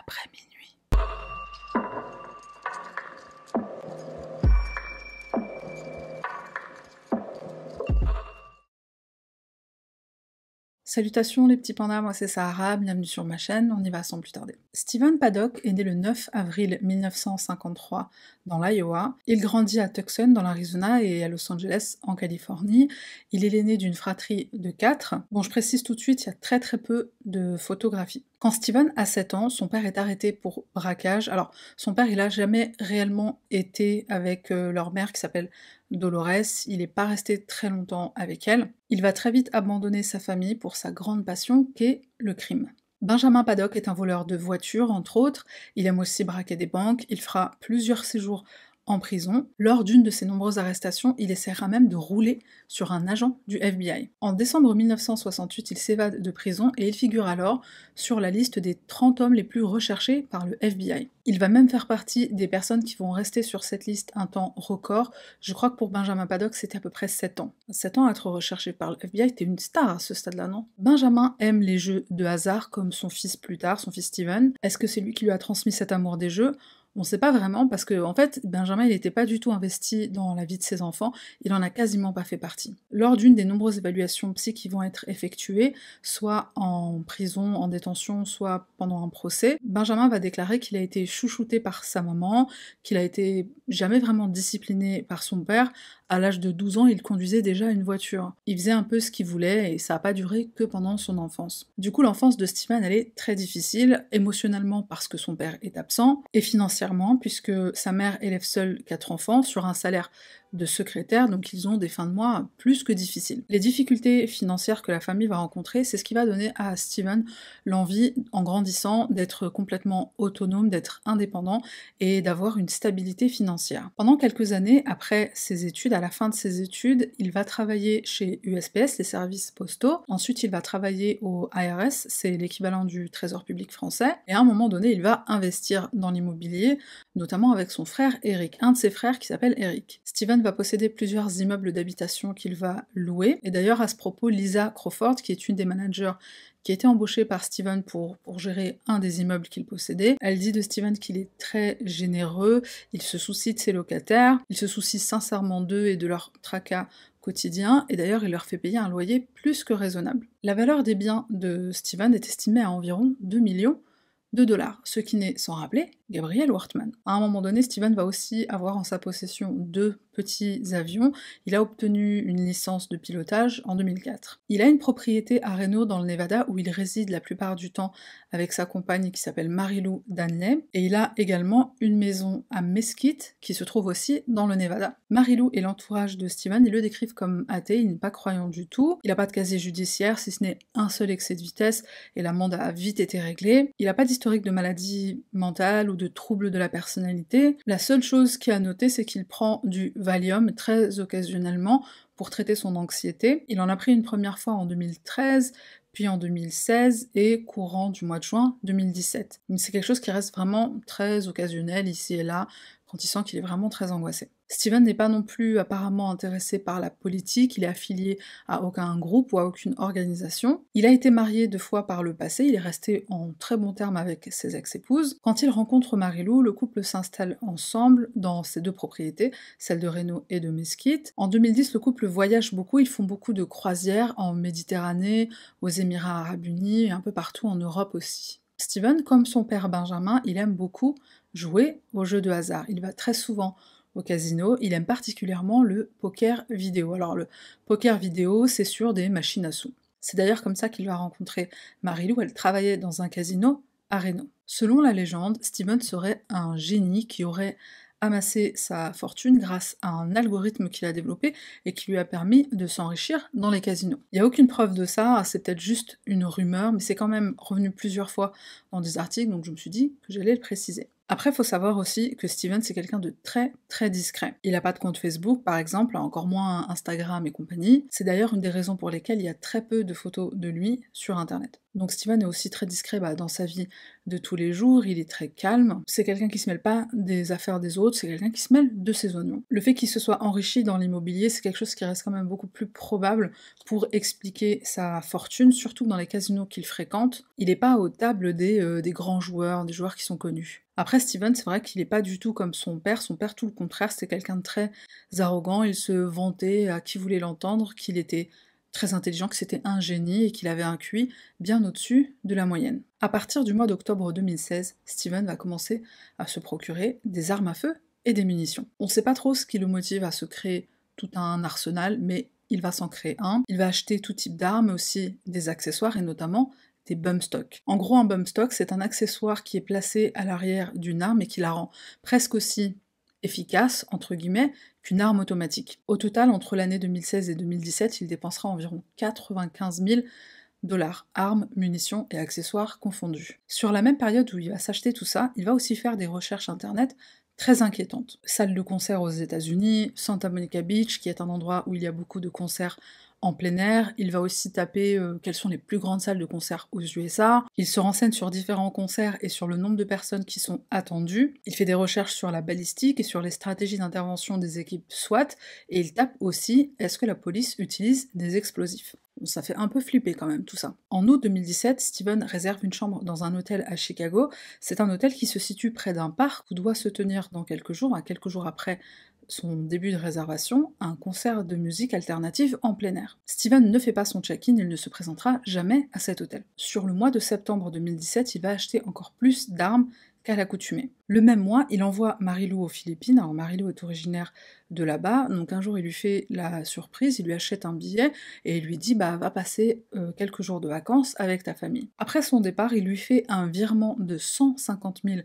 après minuit. Salutations les petits pandas, moi c'est Sahara, bienvenue sur ma chaîne, on y va sans plus tarder. Steven Paddock est né le 9 avril 1953 dans l'Iowa. Il grandit à Tucson dans l'Arizona et à Los Angeles en Californie. Il est l'aîné d'une fratrie de quatre. Bon, je précise tout de suite, il y a très très peu de photographies. Quand Steven a 7 ans, son père est arrêté pour braquage. Alors, son père, il n'a jamais réellement été avec euh, leur mère qui s'appelle Dolores, il n'est pas resté très longtemps avec elle. Il va très vite abandonner sa famille pour sa grande passion qu'est le crime. Benjamin Paddock est un voleur de voitures, entre autres. Il aime aussi braquer des banques. Il fera plusieurs séjours en prison. Lors d'une de ses nombreuses arrestations, il essaiera même de rouler sur un agent du FBI. En décembre 1968, il s'évade de prison et il figure alors sur la liste des 30 hommes les plus recherchés par le FBI. Il va même faire partie des personnes qui vont rester sur cette liste un temps record. Je crois que pour Benjamin Paddock, c'était à peu près 7 ans. 7 ans à être recherché par le FBI, t'es une star à ce stade-là, non Benjamin aime les jeux de hasard comme son fils plus tard, son fils Steven. Est-ce que c'est lui qui lui a transmis cet amour des jeux on ne sait pas vraiment parce que, en fait, Benjamin, il n'était pas du tout investi dans la vie de ses enfants, il en a quasiment pas fait partie. Lors d'une des nombreuses évaluations psychiques qui vont être effectuées, soit en prison, en détention, soit pendant un procès, Benjamin va déclarer qu'il a été chouchouté par sa maman, qu'il a été jamais vraiment discipliné par son père, à l'âge de 12 ans, il conduisait déjà une voiture. Il faisait un peu ce qu'il voulait et ça n'a pas duré que pendant son enfance. Du coup, l'enfance de Steven, elle est très difficile, émotionnellement parce que son père est absent et financièrement puisque sa mère élève seule quatre enfants sur un salaire de secrétaire, donc ils ont des fins de mois plus que difficiles. Les difficultés financières que la famille va rencontrer, c'est ce qui va donner à Steven l'envie, en grandissant, d'être complètement autonome, d'être indépendant et d'avoir une stabilité financière. Pendant quelques années, après ses études, à la fin de ses études, il va travailler chez USPS, les services postaux. Ensuite, il va travailler au IRS, c'est l'équivalent du Trésor public français. Et à un moment donné, il va investir dans l'immobilier, notamment avec son frère Eric, un de ses frères qui s'appelle Eric. Steven va posséder plusieurs immeubles d'habitation qu'il va louer. Et d'ailleurs, à ce propos, Lisa Crawford, qui est une des managers qui a été embauchée par Steven pour, pour gérer un des immeubles qu'il possédait. Elle dit de Steven qu'il est très généreux, il se soucie de ses locataires, il se soucie sincèrement d'eux et de leur tracas quotidien, et d'ailleurs il leur fait payer un loyer plus que raisonnable. La valeur des biens de Steven est estimée à environ 2 millions de dollars, ce qui n'est sans rappeler Gabriel Wortman. À un moment donné, Steven va aussi avoir en sa possession deux petits avions, il a obtenu une licence de pilotage en 2004. Il a une propriété à Reno dans le Nevada où il réside la plupart du temps avec sa compagne qui s'appelle Marilou Danley et il a également une maison à Mesquite qui se trouve aussi dans le Nevada. Marilou et l'entourage de Steven, ils le décrivent comme athée, il n'est pas croyant du tout, il n'a pas de casier judiciaire si ce n'est un seul excès de vitesse et l'amende a vite été réglée. Il n'a pas d'historique de maladie mentale ou de troubles de la personnalité. La seule chose qui a noté c'est qu'il prend du Valium très occasionnellement pour traiter son anxiété. Il en a pris une première fois en 2013, puis en 2016 et courant du mois de juin 2017. C'est quelque chose qui reste vraiment très occasionnel ici et là quand il sent qu'il est vraiment très angoissé. Steven n'est pas non plus apparemment intéressé par la politique, il est affilié à aucun groupe ou à aucune organisation. Il a été marié deux fois par le passé, il est resté en très bons termes avec ses ex-épouses. Quand il rencontre Marilou, le couple s'installe ensemble dans ses deux propriétés, celle de Reno et de Mesquite. En 2010, le couple voyage beaucoup, ils font beaucoup de croisières en Méditerranée, aux Émirats arabes unis et un peu partout en Europe aussi. Steven, comme son père Benjamin, il aime beaucoup jouer aux jeux de hasard. Il va très souvent au casino, il aime particulièrement le poker vidéo. Alors le poker vidéo, c'est sur des machines à sous. C'est d'ailleurs comme ça qu'il va rencontrer Marilou, elle travaillait dans un casino à Reno. Selon la légende, Steven serait un génie qui aurait amassé sa fortune grâce à un algorithme qu'il a développé et qui lui a permis de s'enrichir dans les casinos. Il n'y a aucune preuve de ça, c'est peut-être juste une rumeur, mais c'est quand même revenu plusieurs fois dans des articles, donc je me suis dit que j'allais le préciser. Après, il faut savoir aussi que Steven, c'est quelqu'un de très très discret. Il n'a pas de compte Facebook, par exemple, encore moins Instagram et compagnie. C'est d'ailleurs une des raisons pour lesquelles il y a très peu de photos de lui sur Internet. Donc Steven est aussi très discret bah, dans sa vie de tous les jours, il est très calme. C'est quelqu'un qui se mêle pas des affaires des autres, c'est quelqu'un qui se mêle de ses oignons. Le fait qu'il se soit enrichi dans l'immobilier, c'est quelque chose qui reste quand même beaucoup plus probable pour expliquer sa fortune, surtout dans les casinos qu'il fréquente. Il n'est pas aux tables des, euh, des grands joueurs, des joueurs qui sont connus. Après, Steven, c'est vrai qu'il n'est pas du tout comme son père. Son père, tout le contraire, c'était quelqu'un de très arrogant. Il se vantait à qui voulait l'entendre qu'il était très intelligent, que c'était un génie et qu'il avait un QI bien au-dessus de la moyenne. À partir du mois d'octobre 2016, Steven va commencer à se procurer des armes à feu et des munitions. On ne sait pas trop ce qui le motive à se créer tout un arsenal, mais il va s'en créer un. Il va acheter tout type d'armes, aussi des accessoires et notamment des bumstocks. En gros, un bumstock, c'est un accessoire qui est placé à l'arrière d'une arme et qui la rend presque aussi efficace, entre guillemets, qu'une arme automatique. Au total, entre l'année 2016 et 2017, il dépensera environ 95 000 dollars, armes, munitions et accessoires confondus. Sur la même période où il va s'acheter tout ça, il va aussi faire des recherches internet très inquiétantes. Salle de concert aux États-Unis, Santa Monica Beach, qui est un endroit où il y a beaucoup de concerts en plein air. Il va aussi taper euh, quelles sont les plus grandes salles de concert aux USA. Il se renseigne sur différents concerts et sur le nombre de personnes qui sont attendues. Il fait des recherches sur la balistique et sur les stratégies d'intervention des équipes SWAT. Et il tape aussi est-ce que la police utilise des explosifs ça fait un peu flipper quand même tout ça. En août 2017, Steven réserve une chambre dans un hôtel à Chicago. C'est un hôtel qui se situe près d'un parc où doit se tenir dans quelques jours, à quelques jours après son début de réservation à un concert de musique alternative en plein air. Steven ne fait pas son check-in, il ne se présentera jamais à cet hôtel. Sur le mois de septembre 2017, il va acheter encore plus d'armes qu'à l'accoutumée. Le même mois, il envoie Marilou aux Philippines. Alors Marilou est originaire de là-bas, donc un jour il lui fait la surprise, il lui achète un billet et il lui dit bah va passer euh, quelques jours de vacances avec ta famille. Après son départ, il lui fait un virement de 150 000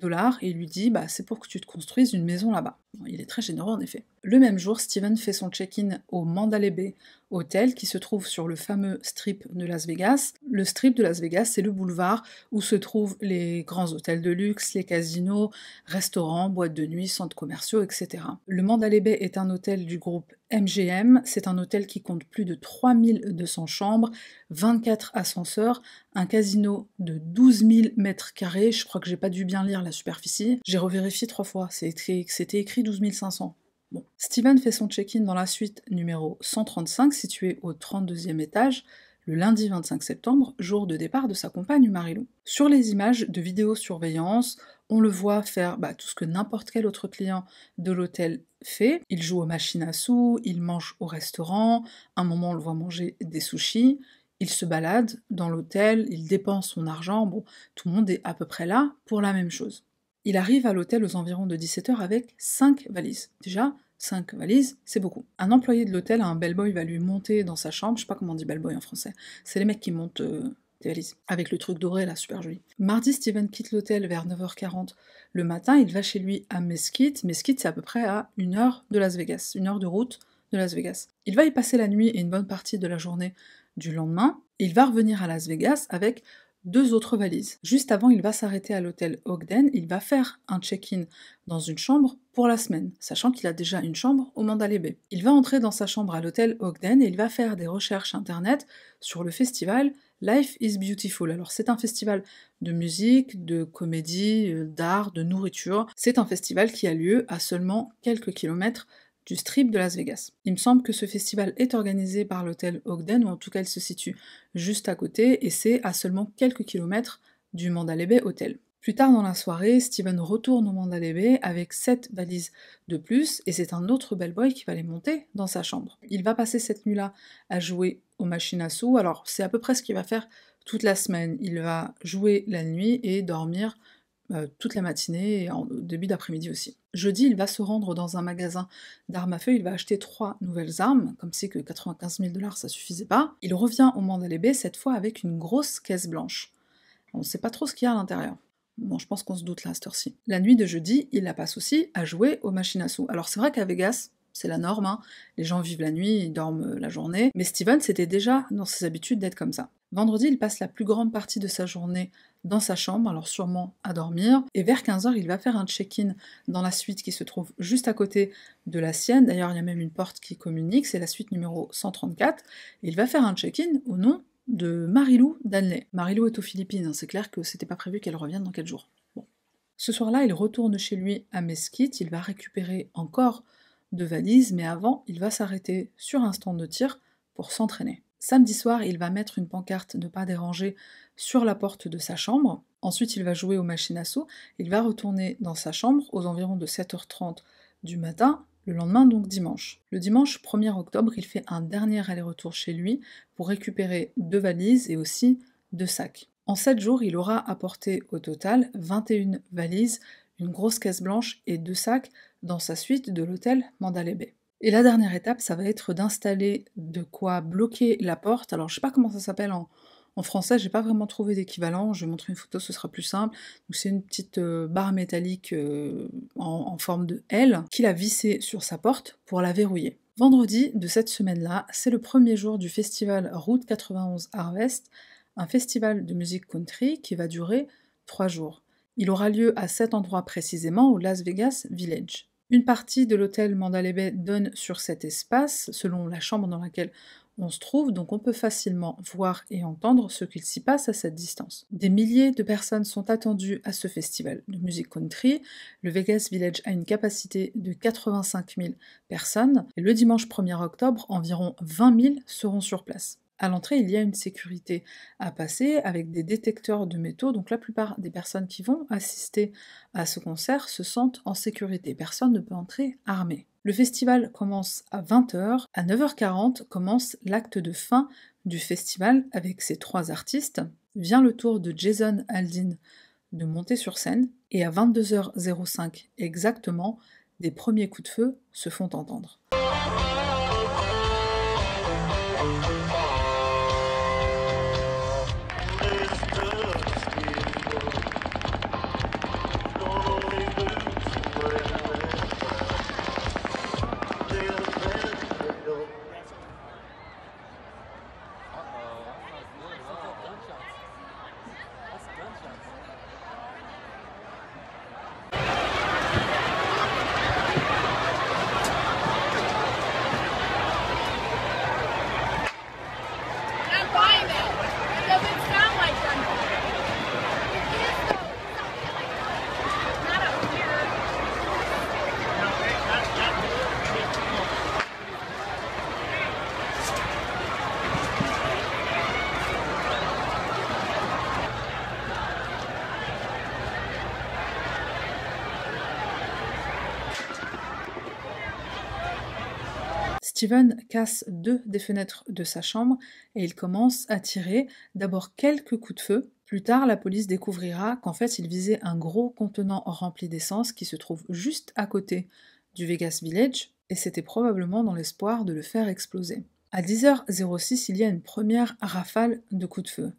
dollars et lui dit bah c'est pour que tu te construises une maison là-bas. Il est très généreux en effet. Le même jour, Steven fait son check-in au Mandalay Bay Hotel qui se trouve sur le fameux strip de Las Vegas. Le strip de Las Vegas, c'est le boulevard où se trouvent les grands hôtels de luxe, les casinos, restaurants, boîtes de nuit, centres commerciaux, etc. Le Mandalay Bay est un hôtel du groupe MGM. C'est un hôtel qui compte plus de 3200 chambres, 24 ascenseurs, un casino de 12 000 mètres carrés. Je crois que j'ai pas dû bien lire la superficie. J'ai revérifié trois fois. C'était écrit 12 500. Bon. Steven fait son check-in dans la suite numéro 135, située au 32e étage, le lundi 25 septembre, jour de départ de sa compagne Marilou. Sur les images de vidéosurveillance, on le voit faire bah, tout ce que n'importe quel autre client de l'hôtel fait. Il joue aux machines à sous, il mange au restaurant, un moment on le voit manger des sushis, il se balade dans l'hôtel, il dépense son argent, bon, tout le monde est à peu près là pour la même chose. Il arrive à l'hôtel aux environs de 17h avec 5 valises. Déjà, 5 valises, c'est beaucoup. Un employé de l'hôtel, un bellboy, va lui monter dans sa chambre. Je sais pas comment on dit bellboy en français. C'est les mecs qui montent euh, des valises. Avec le truc doré là, super joli. Mardi, Steven quitte l'hôtel vers 9h40 le matin. Il va chez lui à Mesquite. Mesquite, c'est à peu près à 1 heure de Las Vegas. Une heure de route de Las Vegas. Il va y passer la nuit et une bonne partie de la journée du lendemain. Il va revenir à Las Vegas avec deux autres valises. Juste avant, il va s'arrêter à l'hôtel Ogden, il va faire un check-in dans une chambre pour la semaine, sachant qu'il a déjà une chambre au Mandalay Bay. Il va entrer dans sa chambre à l'hôtel Ogden et il va faire des recherches internet sur le festival Life is Beautiful. Alors c'est un festival de musique, de comédie, euh, d'art, de nourriture. C'est un festival qui a lieu à seulement quelques kilomètres strip de Las Vegas. Il me semble que ce festival est organisé par l'hôtel Ogden, ou en tout cas il se situe juste à côté, et c'est à seulement quelques kilomètres du Mandalay Bay Hotel. Plus tard dans la soirée, Steven retourne au Mandalay Bay avec 7 valises de plus et c'est un autre bellboy qui va les monter dans sa chambre. Il va passer cette nuit-là à jouer aux machines à sous. Alors, c'est à peu près ce qu'il va faire toute la semaine. Il va jouer la nuit et dormir euh, toute la matinée et en début d'après-midi aussi. Jeudi, il va se rendre dans un magasin d'armes à feu, il va acheter trois nouvelles armes, comme si que 95 000 dollars ça suffisait pas. Il revient au Mandalay Bay, cette fois avec une grosse caisse blanche. On ne sait pas trop ce qu'il y a à l'intérieur. Bon, je pense qu'on se doute là à cette heure La nuit de jeudi, il la passe aussi à jouer aux machines à sous. Alors c'est vrai qu'à Vegas, c'est la norme, hein. les gens vivent la nuit, ils dorment euh, la journée, mais Steven c'était déjà dans ses habitudes d'être comme ça. Vendredi, il passe la plus grande partie de sa journée dans sa chambre, alors sûrement à dormir. Et vers 15h, il va faire un check-in dans la suite qui se trouve juste à côté de la sienne. D'ailleurs, il y a même une porte qui communique, c'est la suite numéro 134. Il va faire un check-in au nom de Marilou Danley. Marilou est aux Philippines, hein. c'est clair que c'était pas prévu qu'elle revienne dans 4 jours. Ce soir-là, il retourne chez lui à Mesquite, il va récupérer encore de valises, mais avant, il va s'arrêter sur un stand de tir pour s'entraîner. Samedi soir, il va mettre une pancarte Ne pas déranger sur la porte de sa chambre. Ensuite, il va jouer aux machines à sous. Il va retourner dans sa chambre aux environs de 7h30 du matin, le lendemain donc dimanche. Le dimanche 1er octobre, il fait un dernier aller-retour chez lui pour récupérer deux valises et aussi deux sacs. En 7 jours, il aura apporté au total 21 valises, une grosse caisse blanche et deux sacs dans sa suite de l'hôtel Mandalay Bay. Et la dernière étape, ça va être d'installer de quoi bloquer la porte. Alors, je sais pas comment ça s'appelle en, français, français, n'ai pas vraiment trouvé d'équivalent. Je vais montrer une photo, ce sera plus simple. c'est une petite euh, barre métallique euh, en, en forme de L qu'il a vissée sur sa porte pour la verrouiller. Vendredi de cette semaine-là, c'est le premier jour du festival Route 91 Harvest, un festival de musique country qui va durer trois jours. Il aura lieu à cet endroit précisément, au Las Vegas Village. Une partie de l'hôtel Mandalay Bay donne sur cet espace, selon la chambre dans laquelle on se trouve, donc on peut facilement voir et entendre ce qu'il s'y passe à cette distance. Des milliers de personnes sont attendues à ce festival de musique country. Le Vegas Village a une capacité de 85 000 personnes. Et le dimanche 1er octobre, environ 20 000 seront sur place. À l'entrée, il y a une sécurité à passer avec des détecteurs de métaux. Donc la plupart des personnes qui vont assister à ce concert se sentent en sécurité. Personne ne peut entrer armé. Le festival commence à 20h. À 9h40 commence l'acte de fin du festival avec ces trois artistes. Vient le tour de Jason Aldin de monter sur scène et à 22h05 exactement, des premiers coups de feu se font entendre. Steven casse deux des fenêtres de sa chambre et il commence à tirer d'abord quelques coups de feu. Plus tard, la police découvrira qu'en fait il visait un gros contenant rempli d'essence qui se trouve juste à côté du Vegas Village et c'était probablement dans l'espoir de le faire exploser. À 10h06, il y a une première rafale de coups de feu.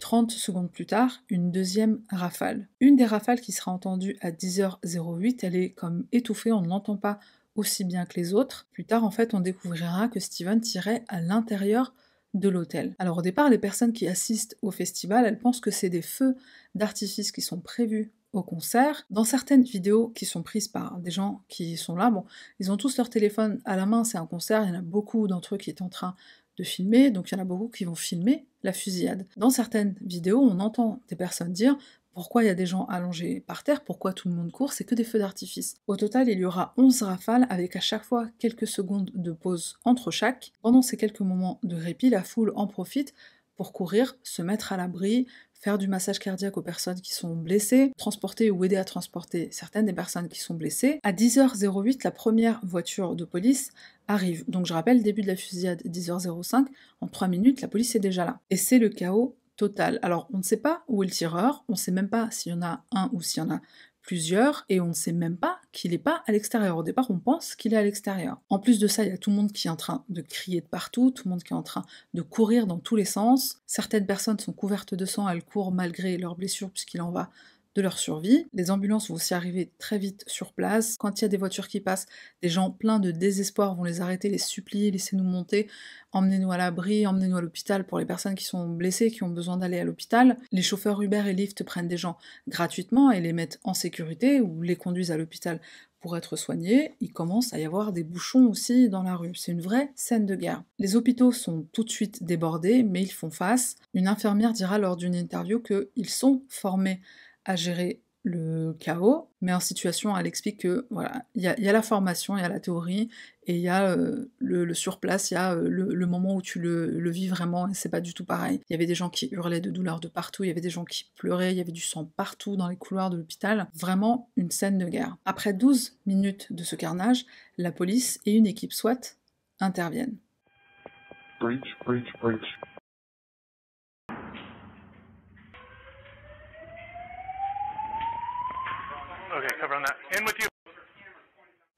30 secondes plus tard, une deuxième rafale. Une des rafales qui sera entendue à 10h08, elle est comme étouffée, on ne l'entend pas aussi bien que les autres. Plus tard, en fait, on découvrira que Steven tirait à l'intérieur de l'hôtel. Alors au départ, les personnes qui assistent au festival, elles pensent que c'est des feux d'artifice qui sont prévus au concert. Dans certaines vidéos qui sont prises par des gens qui sont là, bon, ils ont tous leur téléphone à la main, c'est un concert, il y en a beaucoup d'entre eux qui sont en train de filmer, donc il y en a beaucoup qui vont filmer la fusillade. Dans certaines vidéos, on entend des personnes dire pourquoi il y a des gens allongés par terre Pourquoi tout le monde court C'est que des feux d'artifice. Au total, il y aura 11 rafales avec à chaque fois quelques secondes de pause entre chaque. Pendant ces quelques moments de répit, la foule en profite pour courir, se mettre à l'abri, faire du massage cardiaque aux personnes qui sont blessées, transporter ou aider à transporter certaines des personnes qui sont blessées. À 10h08, la première voiture de police arrive. Donc je rappelle, début de la fusillade 10h05, en 3 minutes, la police est déjà là. Et c'est le chaos Total. Alors on ne sait pas où est le tireur, on ne sait même pas s'il y en a un ou s'il y en a plusieurs, et on ne sait même pas qu'il n'est pas à l'extérieur. Au départ, on pense qu'il est à l'extérieur. En plus de ça, il y a tout le monde qui est en train de crier de partout, tout le monde qui est en train de courir dans tous les sens. Certaines personnes sont couvertes de sang, elles courent malgré leurs blessures, puisqu'il en va de leur survie. Les ambulances vont aussi arriver très vite sur place. Quand il y a des voitures qui passent, des gens pleins de désespoir vont les arrêter, les supplier, laissez-nous monter, emmenez-nous à l'abri, emmenez-nous à l'hôpital pour les personnes qui sont blessées, qui ont besoin d'aller à l'hôpital. Les chauffeurs Uber et Lyft prennent des gens gratuitement et les mettent en sécurité ou les conduisent à l'hôpital pour être soignés, il commence à y avoir des bouchons aussi dans la rue. C'est une vraie scène de guerre. Les hôpitaux sont tout de suite débordés, mais ils font face. Une infirmière dira lors d'une interview qu'ils sont formés à gérer le chaos, mais en situation, elle explique que voilà, il y, a la formation, il y a la théorie, et il y a euh, le, surplace, il y a euh, le, moment où tu le, le vis vraiment, et c'est pas du tout pareil. Il y avait des gens qui hurlaient de douleur de partout, il y avait des gens qui pleuraient, il y avait du sang partout dans les couloirs de l'hôpital. Vraiment une scène de guerre. Après 12 minutes de ce carnage, la police et une équipe SWAT interviennent.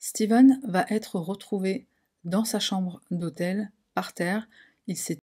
Steven va être retrouvé dans sa chambre d'hôtel, par terre. Il s'est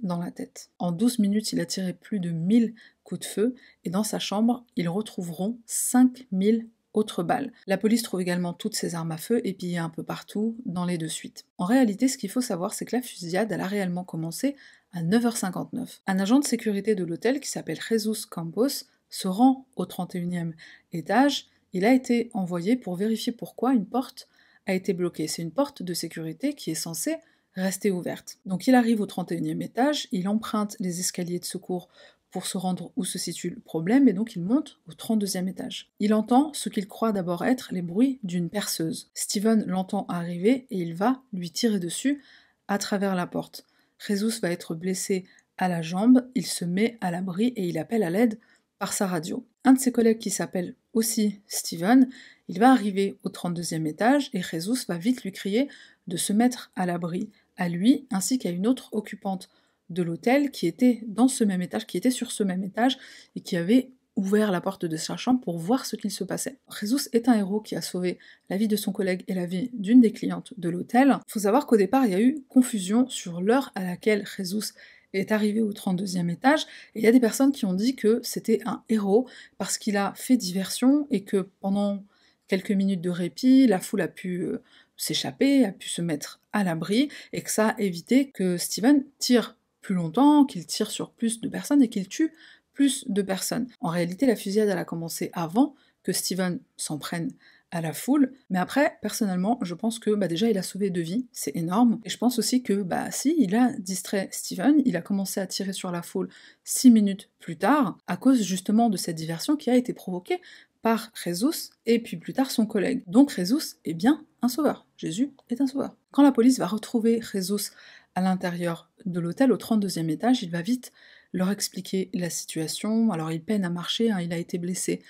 dans la tête. En 12 minutes, il a tiré plus de 1000 coups de feu et dans sa chambre, ils retrouveront 5000 autres balles. La police trouve également toutes ses armes à feu et épillées un peu partout dans les deux suites. En réalité, ce qu'il faut savoir, c'est que la fusillade, a réellement commencé à 9h59. Un agent de sécurité de l'hôtel qui s'appelle Jesus Campos se rend au 31e étage, il a été envoyé pour vérifier pourquoi une porte a été bloquée. C'est une porte de sécurité qui est censée rester ouverte. Donc il arrive au 31e étage, il emprunte les escaliers de secours pour se rendre où se situe le problème et donc il monte au 32e étage. Il entend ce qu'il croit d'abord être les bruits d'une perceuse. Steven l'entend arriver et il va lui tirer dessus à travers la porte. Jesus va être blessé à la jambe, il se met à l'abri et il appelle à l'aide sa radio. Un de ses collègues qui s'appelle aussi Steven, il va arriver au 32e étage et Jesus va vite lui crier de se mettre à l'abri, à lui ainsi qu'à une autre occupante de l'hôtel qui était dans ce même étage, qui était sur ce même étage et qui avait ouvert la porte de sa chambre pour voir ce qu'il se passait. Jesus est un héros qui a sauvé la vie de son collègue et la vie d'une des clientes de l'hôtel. Il faut savoir qu'au départ, il y a eu confusion sur l'heure à laquelle Jesus est arrivé au 32e étage, et il y a des personnes qui ont dit que c'était un héros parce qu'il a fait diversion et que pendant quelques minutes de répit, la foule a pu euh, s'échapper, a pu se mettre à l'abri, et que ça a évité que Steven tire plus longtemps, qu'il tire sur plus de personnes et qu'il tue plus de personnes. En réalité, la fusillade, a commencé avant que Steven s'en prenne à la foule. Mais après, personnellement, je pense que bah, déjà, il a sauvé deux vies, c'est énorme. Et je pense aussi que, bah si, il a distrait Steven, il a commencé à tirer sur la foule six minutes plus tard, à cause justement de cette diversion qui a été provoquée par Résus et puis plus tard son collègue. Donc Résus est bien un sauveur. Jésus est un sauveur. Quand la police va retrouver Résus à l'intérieur de l'hôtel au 32e étage, il va vite leur expliquer la situation. Alors il peine à marcher, hein, il a été blessé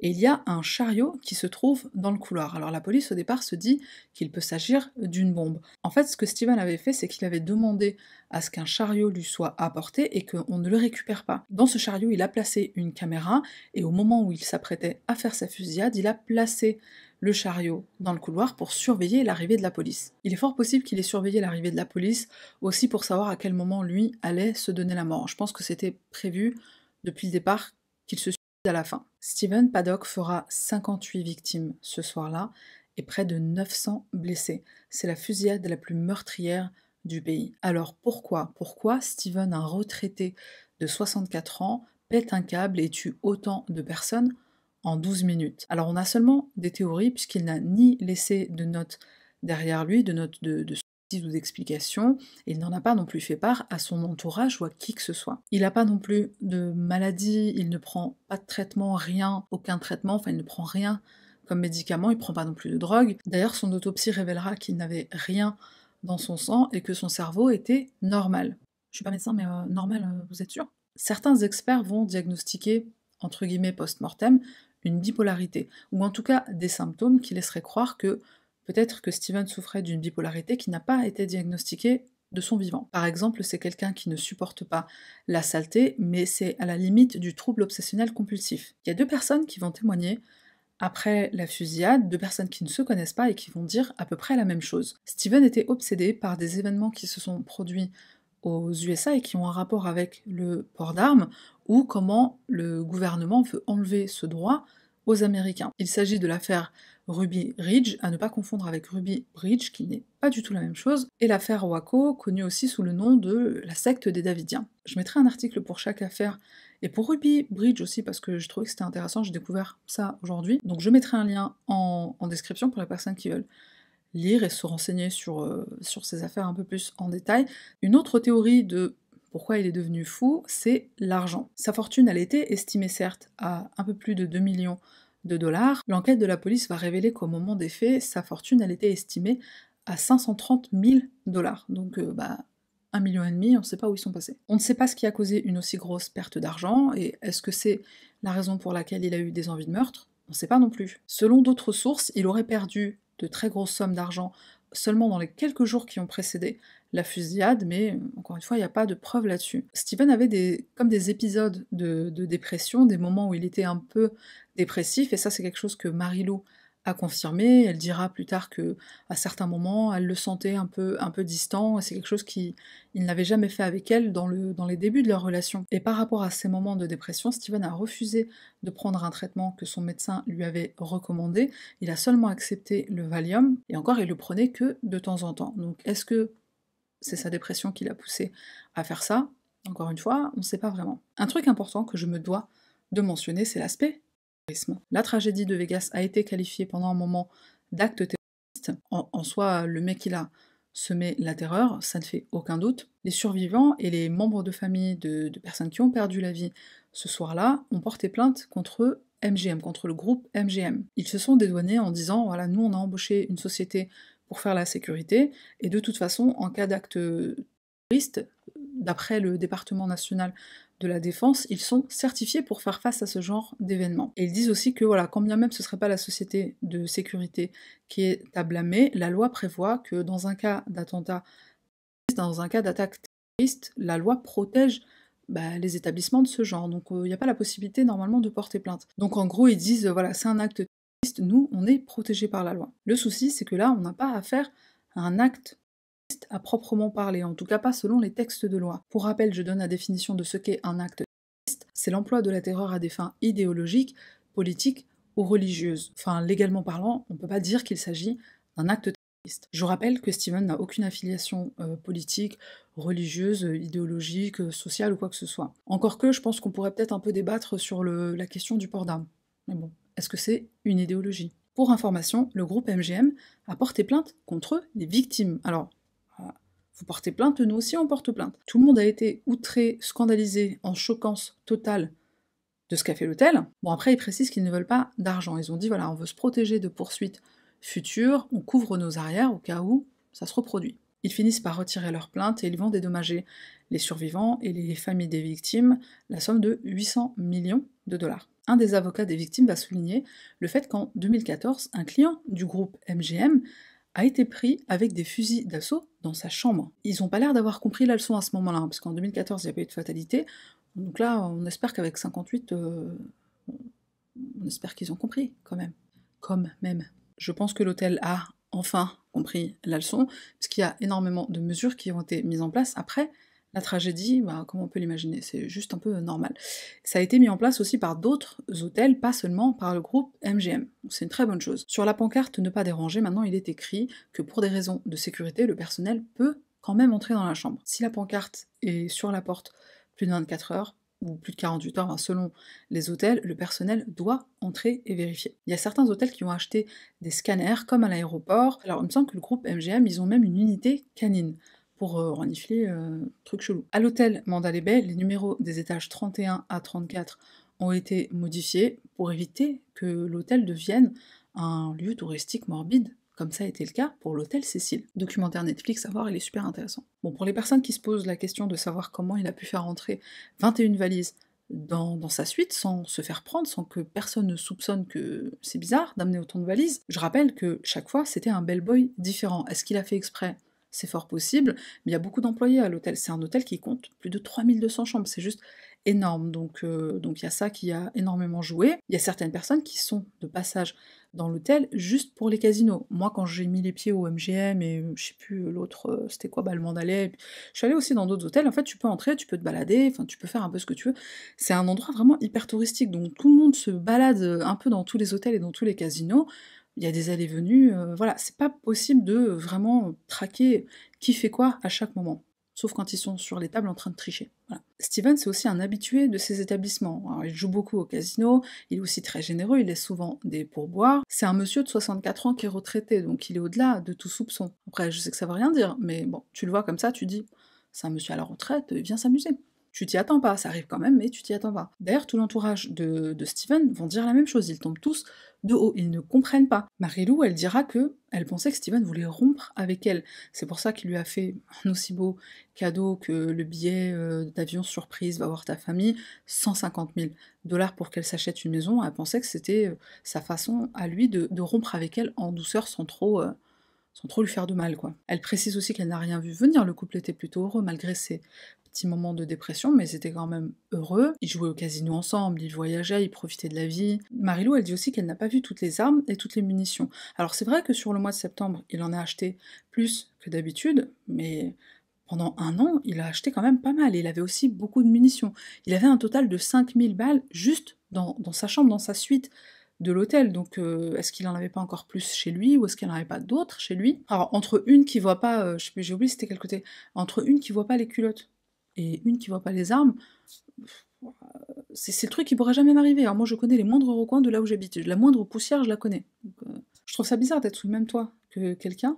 et il y a un chariot qui se trouve dans le couloir. Alors la police au départ se dit qu'il peut s'agir d'une bombe. En fait, ce que Steven avait fait, c'est qu'il avait demandé à ce qu'un chariot lui soit apporté et qu'on ne le récupère pas. Dans ce chariot, il a placé une caméra, et au moment où il s'apprêtait à faire sa fusillade, il a placé le chariot dans le couloir pour surveiller l'arrivée de la police. Il est fort possible qu'il ait surveillé l'arrivée de la police aussi pour savoir à quel moment lui allait se donner la mort. Je pense que c'était prévu depuis le départ qu'il se à la fin. Steven Paddock fera 58 victimes ce soir-là et près de 900 blessés. C'est la fusillade la plus meurtrière du pays. Alors pourquoi Pourquoi Steven, un retraité de 64 ans, pète un câble et tue autant de personnes en 12 minutes Alors on a seulement des théories puisqu'il n'a ni laissé de notes derrière lui, de notes de, de ou d'explications, il n'en a pas non plus fait part à son entourage ou à qui que ce soit. Il n'a pas non plus de maladie, il ne prend pas de traitement, rien, aucun traitement, enfin il ne prend rien comme médicament, il ne prend pas non plus de drogue. D'ailleurs, son autopsie révélera qu'il n'avait rien dans son sang et que son cerveau était normal. Je ne suis pas médecin, mais euh, normal, euh, vous êtes sûr Certains experts vont diagnostiquer, entre guillemets, post-mortem, une bipolarité, ou en tout cas des symptômes qui laisseraient croire que Peut-être que Steven souffrait d'une bipolarité qui n'a pas été diagnostiquée de son vivant. Par exemple, c'est quelqu'un qui ne supporte pas la saleté, mais c'est à la limite du trouble obsessionnel compulsif. Il y a deux personnes qui vont témoigner après la fusillade, deux personnes qui ne se connaissent pas et qui vont dire à peu près la même chose. Steven était obsédé par des événements qui se sont produits aux USA et qui ont un rapport avec le port d'armes ou comment le gouvernement veut enlever ce droit aux Américains. Il s'agit de l'affaire Ruby Ridge, à ne pas confondre avec Ruby Bridge, qui n'est pas du tout la même chose, et l'affaire Waco, connue aussi sous le nom de la secte des Davidiens. Je mettrai un article pour chaque affaire, et pour Ruby Bridge aussi, parce que je trouvais que c'était intéressant, j'ai découvert ça aujourd'hui. Donc je mettrai un lien en, description pour les personnes qui veulent lire et se renseigner sur, euh, sur ces affaires un peu plus en détail. Une autre théorie de pourquoi il est devenu fou, c'est l'argent. Sa fortune, elle était estimée certes à un peu plus de 2 millions de dollars, l'enquête de la police va révéler qu'au moment des faits, sa fortune, elle était estimée à 530 000 dollars. Donc, euh, bah, un million et demi, on ne sait pas où ils sont passés. On ne sait pas ce qui a causé une aussi grosse perte d'argent, et est-ce que c'est la raison pour laquelle il a eu des envies de meurtre On ne sait pas non plus. Selon d'autres sources, il aurait perdu de très grosses sommes d'argent seulement dans les quelques jours qui ont précédé la fusillade, mais encore une fois, il n'y a pas de preuve là-dessus. Steven avait des, comme des épisodes de, de, dépression, des moments où il était un peu dépressif, et ça c'est quelque chose que Marilou a confirmé, Elle dira plus tard que à certains moments, elle le sentait un peu, un peu distant, c'est quelque chose qu'il n'avait jamais fait avec elle dans, le, dans les débuts de leur relation. Et par rapport à ces moments de dépression, Steven a refusé de prendre un traitement que son médecin lui avait recommandé. Il a seulement accepté le Valium, et encore, il le prenait que de temps en temps. Donc, est-ce que c'est sa dépression qui l'a poussé à faire ça encore une fois, on ne sait pas vraiment. Un truc important que je me dois de mentionner, c'est l'aspect la tragédie de Vegas a été qualifiée pendant un moment d'acte terroriste. En, soi, le mec il a semé la terreur, ça ne fait aucun doute. Les survivants et les membres de famille de, personnes qui ont perdu la vie ce soir-là ont porté plainte contre MGM, contre le groupe MGM. Ils se sont dédouanés en disant voilà, nous on a embauché une société pour faire la sécurité, et de toute façon, en cas d'acte terroriste, d'après le département national de la défense, ils sont certifiés pour faire face à ce genre d'événements. Et ils disent aussi que voilà, quand bien même ce ne serait pas la société de sécurité qui est à blâmer, la loi prévoit que dans un cas d'attentat, dans un cas d'attaque terroriste, la loi protège bah, les établissements de ce genre. Donc il euh, n'y a pas la possibilité normalement de porter plainte. Donc en gros, ils disent voilà, c'est un acte terroriste, nous, on est protégé par la loi. Le souci, c'est que là, on n'a pas affaire à un acte à proprement parler, en tout cas pas selon les textes de loi. Pour rappel, je donne la définition de ce qu'est un acte terroriste, c'est l'emploi de la terreur à des fins idéologiques, politiques ou religieuses. Enfin, légalement parlant, on ne peut pas dire qu'il s'agit d'un acte terroriste. Je rappelle que Steven n'a aucune affiliation euh, politique, religieuse, idéologique, sociale ou quoi que ce soit. Encore que, je pense qu'on pourrait peut-être un peu débattre sur la question du port d'armes. Mais bon, est-ce que c'est une idéologie pour information, le groupe MGM a porté plainte contre les victimes. Alors, vous portez plainte, nous aussi on porte plainte. Tout le monde a été outré, scandalisé, en choquance totale de ce qu'a fait l'hôtel. Bon, après, ils précisent qu'ils ne veulent pas d'argent. Ils ont dit, voilà, on veut se protéger de poursuites futures, on couvre nos arrières au cas où ça se reproduit. Ils finissent par retirer leur plainte et ils vont dédommager les survivants et les familles des victimes la somme de 800 millions de dollars. Un des avocats des victimes va souligner le fait qu'en 2014, un client du groupe MGM a été pris avec des fusils d'assaut dans sa chambre. Ils n'ont pas l'air d'avoir compris la leçon à ce moment-là, hein, parce qu'en 2014, il n'y a pas eu de fatalité. Donc là, on espère qu'avec 58, euh, on espère qu'ils ont compris, quand même. Comme même. Je pense que l'hôtel a enfin compris la leçon, qu'il y a énormément de mesures qui ont été mises en place après, la tragédie, bah, comment on peut l'imaginer C'est juste un peu euh, normal. Ça a été mis en place aussi par d'autres hôtels, pas seulement par le groupe MGM. C'est une très bonne chose. Sur la pancarte Ne pas déranger, maintenant il est écrit que pour des raisons de sécurité, le personnel peut quand même entrer dans la chambre. Si la pancarte est sur la porte plus de 24 heures, ou plus de 48 heures, hein, selon les hôtels, le personnel doit entrer et vérifier. Il y a certains hôtels qui ont acheté des scanners, comme à l'aéroport. Alors, il me semble que le groupe MGM, ils ont même une unité canine pour euh, renifler euh, truc chelou. À l'hôtel mandalay Bay, les numéros des étages 31 à 34 ont été modifiés pour éviter que l'hôtel devienne un lieu touristique morbide comme ça a été le cas pour l'hôtel Cécile. Documentaire Netflix à voir, il est super intéressant. Bon, pour les personnes qui se posent la question de savoir comment il a pu faire entrer 21 valises dans, sa suite sans se faire prendre, sans que personne ne soupçonne que c'est bizarre d'amener autant de valises, je rappelle que chaque fois c'était un bellboy différent. Est-ce qu'il a fait exprès c'est fort possible, mais il y a beaucoup d'employés à l'hôtel. C'est un hôtel qui compte plus de 3200 chambres, c'est juste énorme. Donc euh, donc il y a ça qui a énormément joué. Il y a certaines personnes qui sont de passage dans l'hôtel juste pour les casinos. Moi quand j'ai mis les pieds au MGM et je sais plus l'autre euh, c'était quoi bah le je suis allée aussi dans d'autres hôtels. En fait, tu peux entrer, tu peux te balader, enfin tu peux faire un peu ce que tu veux. C'est un endroit vraiment hyper touristique donc tout le monde se balade euh, un peu dans tous les hôtels et dans tous les casinos il y a des allées venues, euh, voilà, c'est pas possible de vraiment traquer qui fait quoi à chaque moment, sauf quand ils sont sur les tables en train de tricher. Voilà. Steven, c'est aussi un habitué de ces établissements. il joue beaucoup au casino, il est aussi très généreux, il laisse souvent des pourboires. C'est un monsieur de 64 ans qui est retraité, donc il est au-delà de tout soupçon. Après, je sais que ça veut rien dire, mais bon, tu le vois comme ça, tu dis, c'est un monsieur à la retraite, il vient s'amuser. Tu t'y attends pas, ça arrive quand même, mais tu t'y attends pas. D'ailleurs, tout l'entourage de, de, Steven vont dire la même chose, ils tombent tous de haut, ils ne comprennent pas. Marie-Lou, elle dira que elle pensait que Steven voulait rompre avec elle. C'est pour ça qu'il lui a fait un aussi beau cadeau que le billet euh, d'avion surprise va voir ta famille, 150 000 dollars pour qu'elle s'achète une maison. Elle pensait que c'était euh, sa façon à lui de, rompre avec elle en douceur sans trop... Euh, sans trop lui faire de mal, quoi. Elle précise aussi qu'elle n'a rien vu venir, le couple était plutôt heureux malgré ses petits moments de dépression, mais c'était quand même heureux. Ils jouaient au casino ensemble, ils voyageaient, ils profitaient de la vie. Marilou, elle dit aussi qu'elle n'a pas vu toutes les armes et toutes les munitions. Alors c'est vrai que sur le mois de septembre, il en a acheté plus que d'habitude, mais pendant un an, il a acheté quand même pas mal. Et il avait aussi beaucoup de munitions. Il avait un total de 5000 balles juste dans, dans sa chambre, dans sa suite de l'hôtel. Donc, euh, est-ce qu'il n'en avait pas encore plus chez lui ou est-ce qu'il n'en avait pas d'autres chez lui Alors, entre une qui voit pas, euh, plus j'ai oublié c'était quel côté, entre une qui voit pas les culottes et une qui voit pas les armes, c'est le truc qui pourrait jamais m'arriver. Alors, moi, je connais les moindres recoins de là où j'habite. La moindre poussière, je la connais. Euh, je trouve ça bizarre d'être sous le même toit que quelqu'un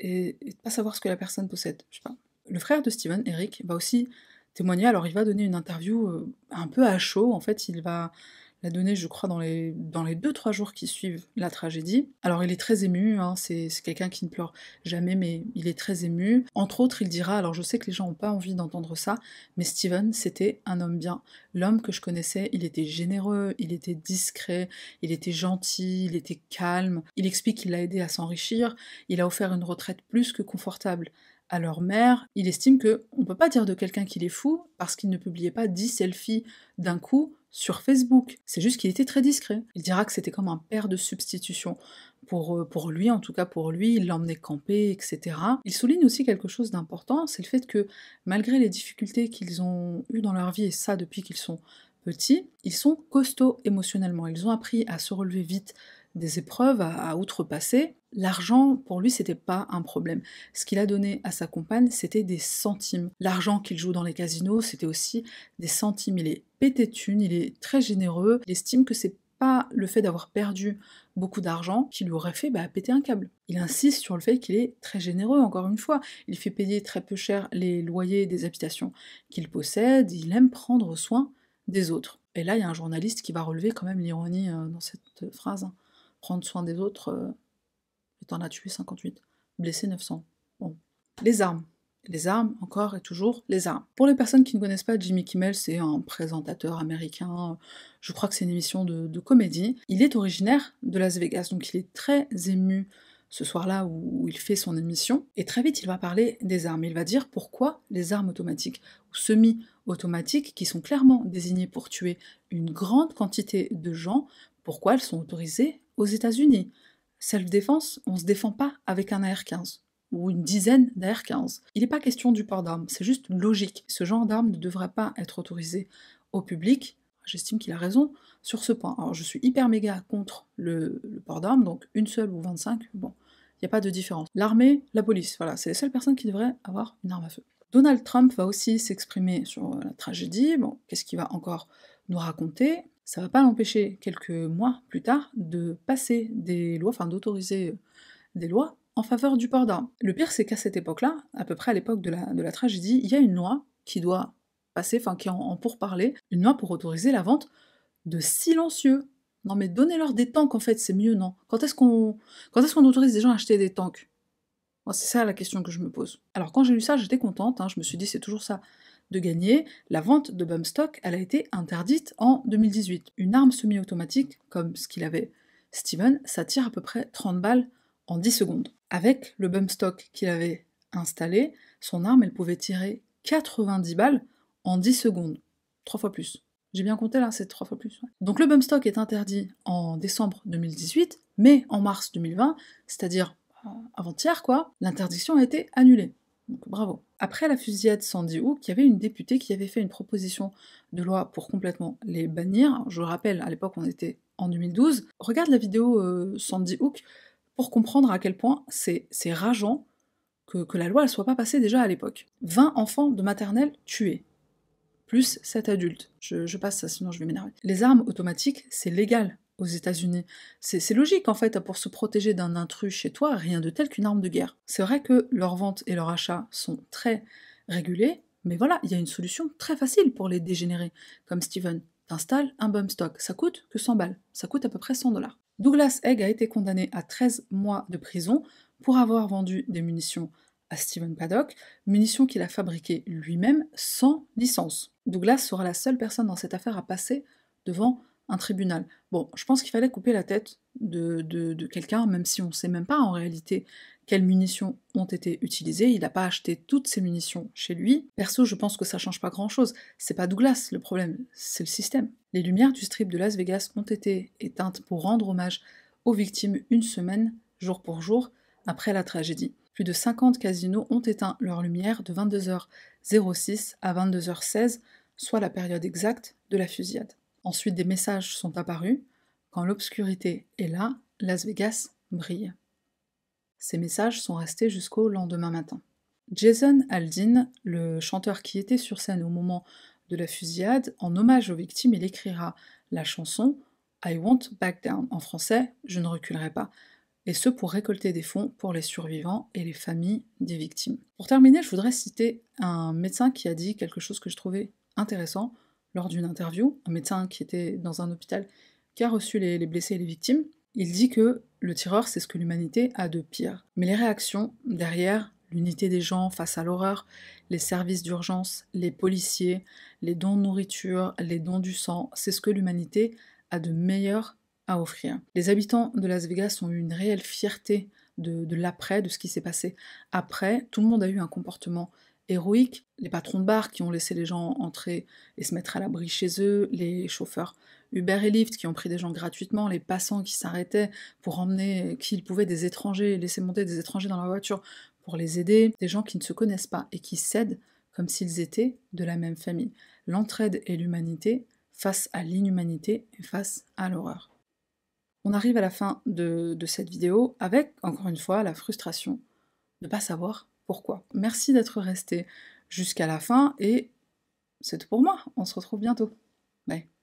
et, pas savoir ce que la personne possède. Je sais pas. Le frère de Steven, Eric, va aussi témoigner. Alors, il va donner une interview un peu à chaud. En fait, il va l'a donné, je crois, dans les, dans les deux, trois jours qui suivent la tragédie. Alors, il est très ému, hein, c'est quelqu'un qui ne pleure jamais, mais il est très ému. Entre autres, il dira, alors je sais que les gens n'ont pas envie d'entendre ça, mais Steven, c'était un homme bien. L'homme que je connaissais, il était généreux, il était discret, il était gentil, il était calme. Il explique qu'il l'a aidé à s'enrichir, il a offert une retraite plus que confortable à leur mère, il estime que on peut pas dire de quelqu'un qu'il est fou parce qu'il ne publiait pas 10 selfies d'un coup sur Facebook. C'est juste qu'il était très discret. Il dira que c'était comme un père de substitution. Pour, euh, pour, lui, en tout cas pour lui, il l'emmenait camper, etc. Il souligne aussi quelque chose d'important, c'est le fait que malgré les difficultés qu'ils ont eues dans leur vie, et ça depuis qu'ils sont petits, ils sont costauds émotionnellement, ils ont appris à se relever vite, des épreuves à, outrepasser, l'argent, pour lui, c'était pas un problème. Ce qu'il a donné à sa compagne, c'était des centimes. L'argent qu'il joue dans les casinos, c'était aussi des centimes. Il est pété une, il est très généreux, il estime que c'est pas le fait d'avoir perdu beaucoup d'argent qui lui aurait fait bah, péter un câble. Il insiste sur le fait qu'il est très généreux, encore une fois. Il fait payer très peu cher les loyers des habitations qu'il possède, il aime prendre soin des autres. Et là, il y a un journaliste qui va relever quand même l'ironie euh, dans cette phrase. Hein. Prendre soin des autres, euh, t'en as tué 58, blessé 900. Bon. Les armes. Les armes, encore et toujours, les armes. Pour les personnes qui ne connaissent pas Jimmy Kimmel, c'est un présentateur américain, je crois que c'est une émission de, de, comédie. Il est originaire de Las Vegas, donc il est très ému ce soir-là où il fait son émission. Et très vite, il va parler des armes. Il va dire pourquoi les armes automatiques ou semi-automatiques, qui sont clairement désignées pour tuer une grande quantité de gens, pourquoi elles sont autorisées aux États-Unis, self-défense, on ne se défend pas avec un AR-15 ou une dizaine d'AR-15. Il n'est pas question du port d'armes, c'est juste logique. Ce genre d'armes ne devrait pas être autorisé au public. J'estime qu'il a raison sur ce point. Alors je suis hyper méga contre le, le port d'armes, donc une seule ou 25, bon, il n'y a pas de différence. L'armée, la police, voilà, c'est les seules personnes qui devraient avoir une arme à feu. Donald Trump va aussi s'exprimer sur la tragédie. Bon, qu'est-ce qu'il va encore nous raconter ça ne va pas l'empêcher quelques mois plus tard de passer des lois, enfin d'autoriser euh, des lois en faveur du port Le pire, c'est qu'à cette époque-là, à peu près à l'époque de la, tragédie, il y a une loi qui doit passer, enfin qui est en, pourparler, une loi pour autoriser la vente de silencieux. Non mais donnez-leur des tanks en fait, c'est mieux, non Quand est-ce qu'on quand est-ce qu'on autorise des gens à acheter des tanks c'est ça la question que je me pose. Alors quand j'ai lu ça, j'étais contente, hein, je me suis dit c'est toujours ça de gagner, la vente de Bumstock elle a été interdite en 2018. Une arme semi-automatique, comme ce qu'il avait Steven, ça tire à peu près 30 balles en 10 secondes. Avec le Bumstock qu'il avait installé, son arme elle pouvait tirer 90 balles en 10 secondes. Trois fois plus. J'ai bien compté là, c'est trois fois plus. Donc le Bumstock est interdit en décembre 2018, mais en mars 2020, c'est-à-dire euh, avant-hier quoi, l'interdiction a été annulée. Donc bravo. Après la fusillade Sandy Hook, il y avait une députée qui avait fait une proposition de loi pour complètement les bannir. Je rappelle, à l'époque on était en 2012. Regarde la vidéo euh, Sandy Hook pour comprendre à quel point c'est rageant que, la loi ne soit pas passée déjà à l'époque. 20 enfants de maternelle tués, plus 7 adultes. Je, je passe ça, sinon je vais m'énerver. Les armes automatiques, c'est légal aux États-Unis. C'est logique en fait, pour se protéger d'un intrus chez toi, rien de tel qu'une arme de guerre. C'est vrai que leurs ventes et leurs achats sont très régulés, mais voilà, il y a une solution très facile pour les dégénérer, comme Steven. installe un bump stock, ça coûte que 100 balles, ça coûte à peu près 100 dollars. Douglas Egg a été condamné à 13 mois de prison pour avoir vendu des munitions à Steven Paddock, munitions qu'il a fabriquées lui-même sans licence. Douglas sera la seule personne dans cette affaire à passer devant un tribunal. Bon, je pense qu'il fallait couper la tête de, quelqu'un, même si on ne sait même pas en réalité quelles munitions ont été utilisées. Il n'a pas acheté toutes ses munitions chez lui. Perso, je pense que ça change pas grand-chose. C'est pas Douglas le problème, c'est le système. Les lumières du strip de Las Vegas ont été éteintes pour rendre hommage aux victimes une semaine, jour pour jour, après la tragédie. Plus de 50 casinos ont éteint leurs lumières de 22h06 à 22h16, soit la période exacte de la fusillade. Ensuite, des messages sont apparus. Quand l'obscurité est là, Las Vegas brille. Ces messages sont restés jusqu'au lendemain matin. Jason Aldin, le chanteur qui était sur scène au moment de la fusillade, en hommage aux victimes, il écrira la chanson I Won't Back Down, en français Je ne reculerai pas, et ce pour récolter des fonds pour les survivants et les familles des victimes. Pour terminer, je voudrais citer un médecin qui a dit quelque chose que je trouvais intéressant lors d'une interview, un médecin qui était dans un hôpital qui a reçu les, blessés et les victimes, il dit que le tireur, c'est ce que l'humanité a de pire. Mais les réactions derrière, l'unité des gens face à l'horreur, les services d'urgence, les policiers, les dons de nourriture, les dons du sang, c'est ce que l'humanité a de meilleur à offrir. Les habitants de Las Vegas ont eu une réelle fierté de, de l'après, de ce qui s'est passé après. Tout le monde a eu un comportement héroïques, Les patrons de bar qui ont laissé les gens entrer et se mettre à l'abri chez eux, les chauffeurs Uber et Lyft qui ont pris des gens gratuitement, les passants qui s'arrêtaient pour emmener, qu'ils pouvaient, des étrangers, laisser monter des étrangers dans la voiture pour les aider, des gens qui ne se connaissent pas et qui cèdent comme s'ils étaient de la même famille. L'entraide et l'humanité face à l'inhumanité et face à l'horreur. On arrive à la fin de, de cette vidéo avec, encore une fois, la frustration de ne pas savoir pourquoi. Merci d'être resté jusqu'à la fin et c'est tout pour moi. On se retrouve bientôt. Bye.